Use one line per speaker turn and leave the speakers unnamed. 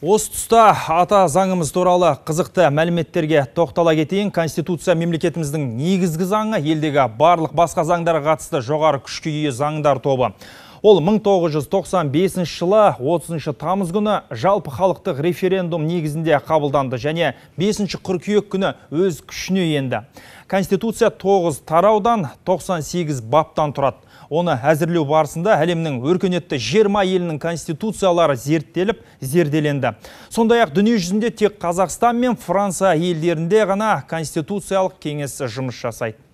Осы тұста ата заңымыз туралы қызықты мәліметтерге тоқтала кетейін. Конституция мемлекетіміздің негізгі заңы елдегі барлық басқа заңдары қатысты жоғары күшке заңдар тобы. Ол 1995 жылы 30 тамыз күні жалпы халықтық референдум негізінде қабылданды және 5 ші қыркүйек күні өз күшіне енді. Конституция 9 тараудан 98 баптан тұрады. Оны әзірлеу барысында әлемнің өркенетті 20 елінің конституциялары зерттеліп, зерделенді. Сондай-ақ жүзінде тек Қазақстан мен Франция елдерінде ғана конституциялық кеңесі жұмыс жасайды.